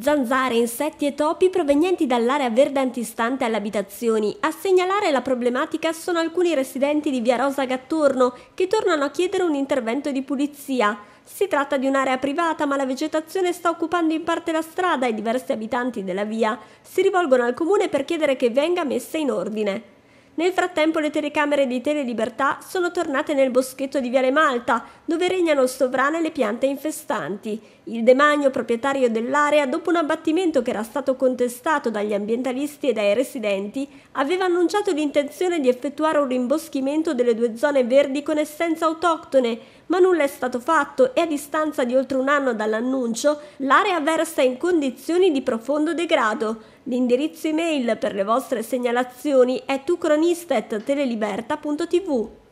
Zanzare, insetti e topi provenienti dall'area verde antistante alle abitazioni. A segnalare la problematica sono alcuni residenti di Via Rosa Gattorno che tornano a chiedere un intervento di pulizia. Si tratta di un'area privata ma la vegetazione sta occupando in parte la strada e diversi abitanti della via si rivolgono al comune per chiedere che venga messa in ordine. Nel frattempo le telecamere di Telelibertà sono tornate nel boschetto di Viale Malta, dove regnano sovrane le piante infestanti. Il demagno proprietario dell'area, dopo un abbattimento che era stato contestato dagli ambientalisti e dai residenti, aveva annunciato l'intenzione di effettuare un rimboschimento delle due zone verdi con essenze autoctone, ma nulla è stato fatto e a distanza di oltre un anno dall'annuncio l'area versa in condizioni di profondo degrado. L'indirizzo email per le vostre segnalazioni è tucronistetteleliberta.tv.